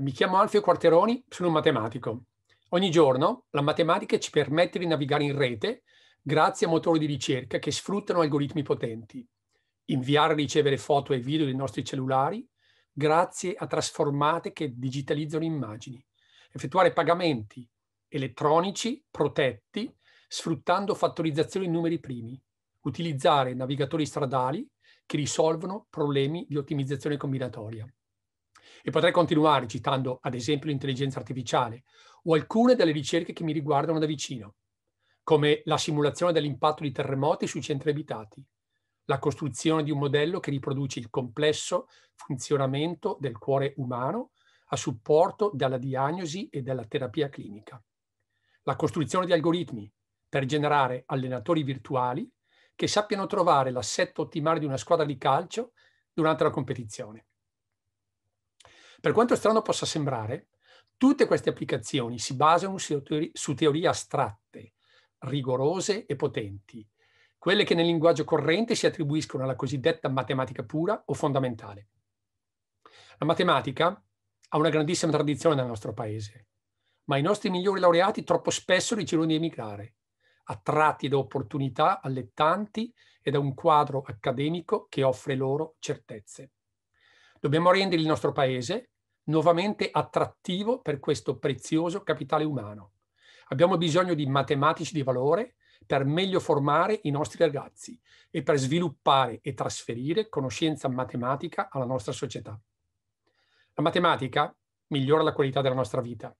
Mi chiamo Alfio Quarteroni, sono un matematico. Ogni giorno la matematica ci permette di navigare in rete grazie a motori di ricerca che sfruttano algoritmi potenti, inviare e ricevere foto e video dei nostri cellulari grazie a trasformate che digitalizzano immagini, effettuare pagamenti elettronici protetti sfruttando fattorizzazioni in numeri primi, utilizzare navigatori stradali che risolvono problemi di ottimizzazione combinatoria. E potrei continuare citando ad esempio l'intelligenza artificiale o alcune delle ricerche che mi riguardano da vicino, come la simulazione dell'impatto di terremoti sui centri abitati, la costruzione di un modello che riproduce il complesso funzionamento del cuore umano a supporto della diagnosi e della terapia clinica, la costruzione di algoritmi per generare allenatori virtuali che sappiano trovare l'assetto ottimale di una squadra di calcio durante la competizione. Per quanto strano possa sembrare, tutte queste applicazioni si basano su, teori- su teorie astratte, rigorose e potenti, quelle che nel linguaggio corrente si attribuiscono alla cosiddetta matematica pura o fondamentale. La matematica ha una grandissima tradizione nel nostro paese, ma i nostri migliori laureati troppo spesso ricevono di emigrare, attratti da opportunità allettanti e da un quadro accademico che offre loro certezze. Dobbiamo rendere il nostro paese nuovamente attrattivo per questo prezioso capitale umano. Abbiamo bisogno di matematici di valore per meglio formare i nostri ragazzi e per sviluppare e trasferire conoscenza matematica alla nostra società. La matematica migliora la qualità della nostra vita.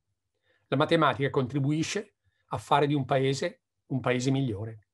La matematica contribuisce a fare di un paese un paese migliore.